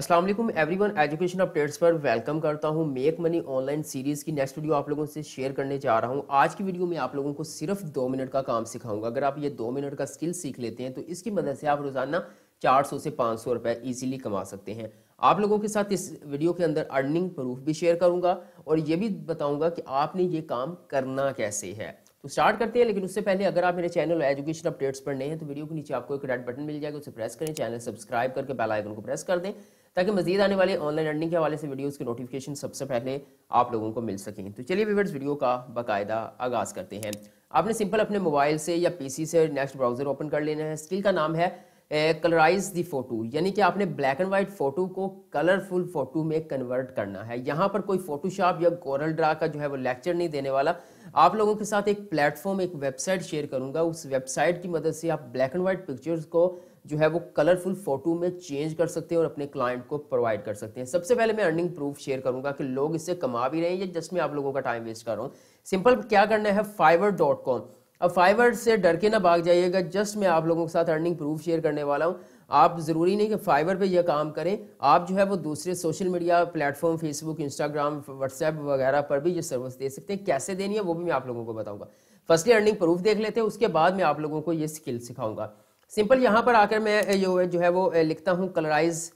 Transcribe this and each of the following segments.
Aslam everyone education updates पर welcome करता हूँ मेक मनी ऑनलाइन सीरीज़ की नेक्स्ट वीडियो आप लोगों से शेयर करने जा रहा हूँ आज की वीडियो में आप लोगों को सिर्फ दो मिनट का काम सिखाऊंगा अगर आप ये दो मिनट का स्किल सीख लेते हैं तो इसकी मदद से आप रोज़ाना 400 से 500 रुपए ईजिली कमा सकते हैं आप लोगों के साथ इस वीडियो के अंदर अर्निंग प्रूफ भी शेयर करूँगा और ये भी बताऊँगा कि आपने ये काम करना कैसे है तो स्टार्ट करते हैं लेकिन उससे पहले अगर आप मेरे चैनल एजुकेशन अपडेट्स पर नए हैं तो वीडियो के नीचे आपको एक रेड बटन मिल जाएगा उसे प्रेस करें चैनल सब्सक्राइब करके बेल आइकन को प्रेस कर दें ताकि मजीद आने वाले ऑनलाइन अर्निंग के हवाले से वीडियोस के नोटिफिकेशन सबसे पहले आप लोगों को मिल सकें तो चलिए वीवर्स वीडियो का बाकायदा आगाज़ करते हैं आपने सिंपल अपने मोबाइल से या पीसी से नेक्स्ट ब्राउजर ओपन कर लेना है स्किल का नाम है कलराइज दी फोटो यानी कि आपने ब्लैक एंड वाइट फोटो को कलरफुल फोटो में कन्वर्ट करना है यहाँ पर कोई फोटोशॉप या कोरल ड्रा का जो है वो लेक्चर नहीं देने वाला आप लोगों के साथ एक प्लेटफॉर्म एक वेबसाइट शेयर करूंगा उस वेबसाइट की मदद से आप ब्लैक एंड वाइट पिक्चर्स को जो है वो कलरफुल फोटो में चेंज कर सकते हैं और अपने क्लाइंट को प्रोवाइड कर सकते हैं सबसे पहले मैं अर्निंग प्रूफ शेयर करूंगा कि लोग इससे कमा भी रहे हैं या जस्ट मैं आप लोगों का टाइम वेस्ट कर रहा हूँ सिंपल क्या करना है फाइवर डॉट कॉम अब फाइवर से डर के ना भाग जाइएगा जस्ट मैं आप लोगों के साथ अर्निंग प्रूफ शेयर करने वाला हूँ आप ज़रूरी नहीं कि फाइवर पे यह काम करें आप जो है वो दूसरे social media platform Facebook Instagram WhatsApp वगैरह पर भी ये सर्विस दे सकते हैं कैसे देनी है वो भी मैं आप लोगों को बताऊंगा फर्स्टली अर्निंग प्रूफ देख लेते हैं उसके बाद मैं आप लोगों को ये स्किल सिखाऊंगा सिंपल यहाँ पर आकर मैं जो है वो लिखता हूँ colourise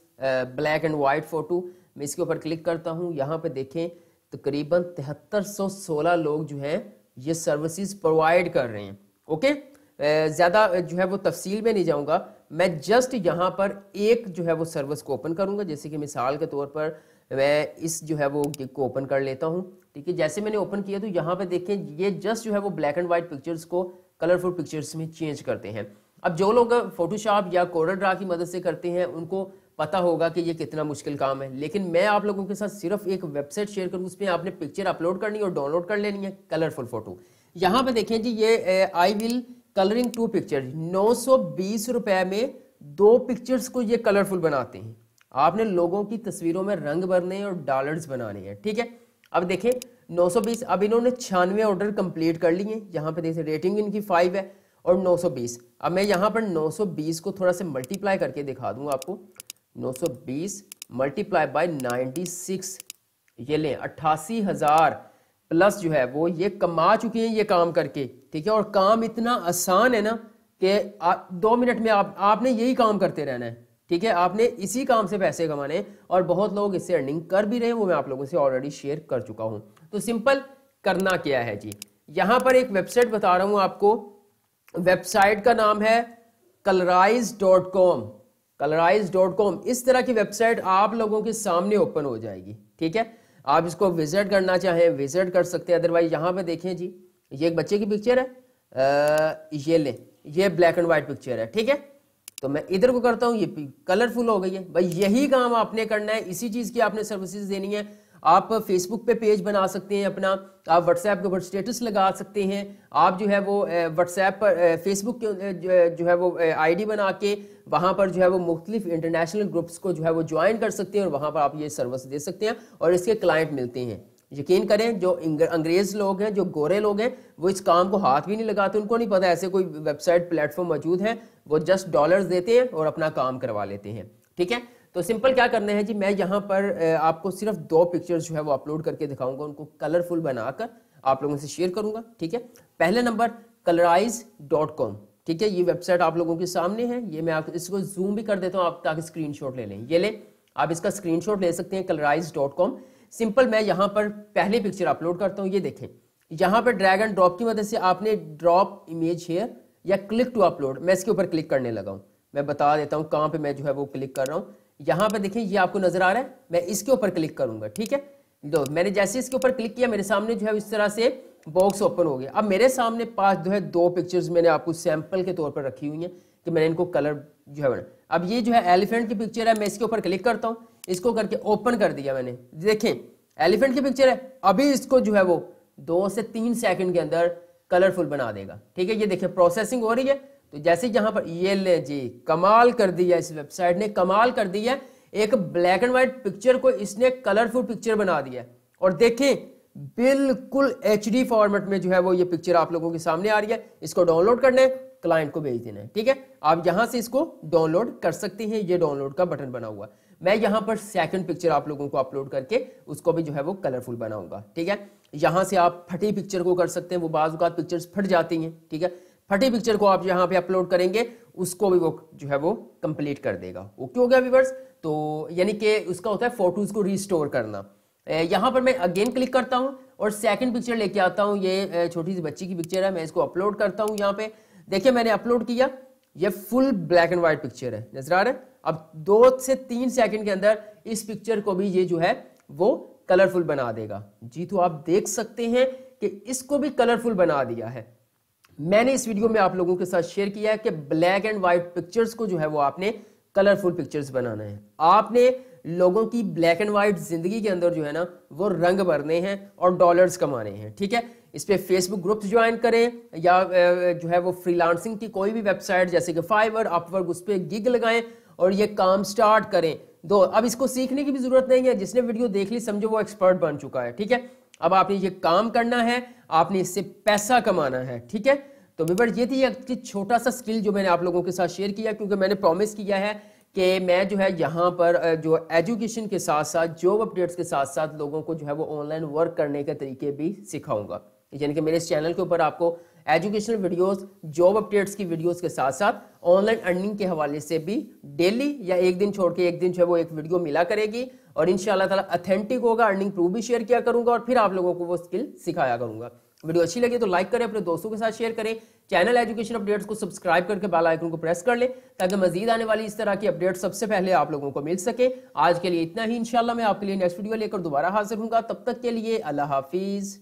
black and white photo मैं इसके ऊपर क्लिक करता हूँ यहाँ पर देखें तकरीबन तिहत्तर लोग जो हैं ये सर्विसेज प्रोवाइड कर रहे हैं ओके ज़्यादा जो है वो तफसील में नहीं जाऊंगा मैं जस्ट यहां पर एक जो है वो सर्विस को ओपन करूंगा जैसे कि मिसाल के तौर पर मैं इस जो है वो को ओपन कर लेता हूं ठीक है जैसे मैंने ओपन किया तो यहाँ पर देखें ये जस्ट जो है वो ब्लैक एंड व्हाइट पिक्चर्स को कलरफुल पिक्चर्स में चेंज करते हैं अब जो लोग फोटोशॉप या कोडर ड्रा की मदद से करते हैं उनको पता होगा कि ये कितना मुश्किल काम है लेकिन मैं आप लोगों के साथ सिर्फ एक वेबसाइट शेयर करूँ उसमें आपने पिक्चर अपलोड करनी और डाउनलोड कर लेनी है कलरफुल फ़ोटो यहाँ पे देखें जी ये I will colouring to picture नौ सौ रुपए में दो पिक्चर्स को ये कलरफुल बनाते हैं आपने लोगों की तस्वीरों में रंग भरने और डॉलर्स बनाने हैं ठीक है अब देखें 920 अब इन्होंने छियानवे ऑर्डर कंप्लीट कर लिए यहाँ पे देखिए रेटिंग इनकी फाइव है और 920 अब मैं यहाँ पर 920 को थोड़ा सा मल्टीप्लाई करके दिखा दूंगा आपको 920 मल्टीप्लाई बाय 96 ये लें अट्ठासी हज़ार प्लस जो है वो ये कमा चुकी हैं ये काम करके ठीक है और काम इतना आसान है ना कि दो मिनट में आप आपने यही काम करते रहना है ठीक है आपने इसी काम से पैसे कमाने और बहुत लोग इससे अर्निंग कर भी रहे हैं वो मैं आप लोगों से ऑलरेडी शेयर कर चुका हूं तो सिंपल करना क्या है जी यहां पर एक वेबसाइट बता रहा हूं आपको वेबसाइट का नाम है Colorize dot com Colorize dot com इस तरह की वेबसाइट आप लोगों के सामने ओपन हो जाएगी ठीक है आप इसको विजिट करना चाहें विजिट कर सकते हैं अदरवाइज यहाँ पे देखें जी ये एक बच्चे की पिक्चर है आ, ये ले ये ब्लैक एंड वाइट पिक्चर है ठीक है तो मैं इधर को करता हूँ ये कलरफुल हो गई है भाई यही काम आपने करना है इसी चीज़ की आपने सर्विसेज देनी है आप फेसबुक पे पेज बना सकते हैं अपना आप व्हाट्सएप के ऊपर स्टेटस लगा सकते हैं आप जो है वो व्हाट्सएप पर फेसबुक के जो है वो आईडी बना के वहाँ पर जो है वो मुख्तलिफ इंटरनेशनल ग्रुप्स को जो है वो ज्वाइन कर सकते हैं और वहाँ पर आप ये सर्विस दे सकते हैं और इसके क्लाइंट मिलते हैं यकीन करें जो अंग्रेज लोग हैं जो गोरे लोग हैं वो इस काम को हाथ भी नहीं लगाते उनको नहीं पता ऐसे कोई वेबसाइट प्लेटफॉर्म मौजूद है वो जस्ट डॉलर्स देते हैं और अपना काम करवा लेते हैं ठीक है तो सिंपल क्या करना है जी मैं यहाँ पर आपको सिर्फ दो पिक्चर्स जो है वो अपलोड करके दिखाऊंगा उनको कलरफुल बनाकर आप लोगों से शेयर करूंगा ठीक है पहले नंबर कलराइज डॉट कॉम ठीक है ये वेबसाइट आप लोगों के सामने है ये मैं आप इसको जूम भी कर देता हूँ आप ताकि शॉट ले लें ये ले आप इसका शॉट ले सकते हैं कलराइज डॉट कॉम सिंपल मैं यहाँ पर पहले पिक्चर अपलोड करता हूँ ये देखें यहाँ पर ड्रैग एंड ड्रॉप की मदद से आपने ड्रॉप इमेज हेयर या क्लिक टू अपलोड मैं इसके ऊपर क्लिक करने लगा हूँ मैं बता देता हूँ कहाँ पे मैं जो है वो क्लिक कर रहा हूँ यहां पर देखिए ये आपको नजर आ रहा है मैं इसके ऊपर क्लिक करूंगा ठीक है दो मैंने जैसे इसके ऊपर क्लिक किया मेरे सामने जो है इस तरह से बॉक्स ओपन हो गया अब मेरे सामने पास जो है दो पिक्चर्स मैंने आपको सैंपल के तौर पर रखी हुई हैं कि मैंने इनको कलर जो है बना अब ये जो है एलिफेंट की पिक्चर है मैं इसके ऊपर क्लिक करता हूँ इसको करके ओपन कर दिया मैंने देखें एलिफेंट की पिक्चर है अभी इसको जो है वो दो से तीन सेकेंड के अंदर कलरफुल बना देगा ठीक है ये देखिए प्रोसेसिंग हो रही है तो जैसे यहां पर ये e ले जी कमाल कर दिया इस वेबसाइट ने कमाल कर दिया एक ब्लैक एंड व्हाइट पिक्चर को इसने कलरफुल पिक्चर बना दिया और देखें बिल्कुल एच फॉर्मेट में जो है वो ये पिक्चर आप लोगों के सामने आ रही है इसको डाउनलोड करना है क्लाइंट को भेज देना है ठीक है आप यहां से इसको डाउनलोड कर सकते हैं ये डाउनलोड का बटन बना हुआ मैं यहां पर सेकंड पिक्चर आप लोगों को अपलोड करके उसको भी जो है वो कलरफुल बनाऊंगा ठीक है यहां से आप फटी पिक्चर को कर सकते हैं वो बाजूकात पिक्चर्स फट जाती हैं ठीक है फटी पिक्चर को आप यहाँ पे अपलोड करेंगे उसको भी वो जो है वो कंप्लीट कर देगा ओके हो गया व्यूवर्स तो यानी कि उसका होता है फोटोज को रिस्टोर करना यहाँ पर मैं अगेन क्लिक करता हूँ और सेकंड पिक्चर लेके आता हूँ ये छोटी सी बच्ची की पिक्चर है मैं इसको अपलोड करता हूँ यहाँ पे देखिए मैंने अपलोड किया ये full black and white picture है नजर आ रहा है अब दो से तीन सेकंड के अंदर इस पिक्चर को भी ये जो है वो कलरफुल बना देगा जी तो आप देख सकते हैं कि इसको भी कलरफुल बना दिया है मैंने इस वीडियो में आप लोगों के साथ शेयर किया है कि ब्लैक एंड व्हाइट पिक्चर्स को जो है वो आपने कलरफुल पिक्चर्स बनाना है आपने लोगों की ब्लैक एंड व्हाइट जिंदगी के अंदर जो है ना वो रंग भरने हैं और डॉलर्स कमाने हैं ठीक है इस पर फेसबुक ग्रुप्स ज्वाइन करें या जो है वो फ्रीलांसिंग की कोई भी वेबसाइट जैसे कि फाइवर अपवर्क उस पर गिग लगाएं और ये काम स्टार्ट करें दो अब इसको सीखने की भी जरूरत नहीं है जिसने वीडियो देख ली समझो वो एक्सपर्ट बन चुका है ठीक है अब आपने ये काम करना है आपने इससे पैसा कमाना है ठीक है तो विवर ये थी एक छोटा सा स्किल जो मैंने आप लोगों के साथ शेयर किया क्योंकि मैंने प्रॉमिस किया है कि मैं जो है यहाँ पर जो एजुकेशन के साथ साथ जॉब अपडेट्स के साथ साथ लोगों को जो है वो ऑनलाइन वर्क करने के तरीके भी सिखाऊंगा यानी कि मेरे इस चैनल के ऊपर आपको एजुकेशनल वीडियोस जॉब अपडेट्स की वीडियोस के साथ साथ ऑनलाइन अर्निंग के हवाले से भी डेली या एक दिन छोड़ के एक दिन जो है वो एक वीडियो मिला करेगी और इन ताला अथेंटिक होगा अर्निंग प्रूफ भी शेयर किया करूंगा और फिर आप लोगों को वो स्किल सिखाया करूंगा वीडियो अच्छी लगे तो लाइक करें अपने दोस्तों के साथ शेयर करें चैनल एजुकेशन अपडेट्स को सब्सक्राइब करके बेल आइकन को प्रेस कर लें ताकि मजीद आने वाली इस तरह की अपडेट सबसे पहले आप लोगों को मिल सके आज के लिए इतना ही इनशाला मैं आपके लिए नेक्स्ट वीडियो लेकर दोबारा हाजिर हूँ तब तक के लिए अल्लाह हाफिज़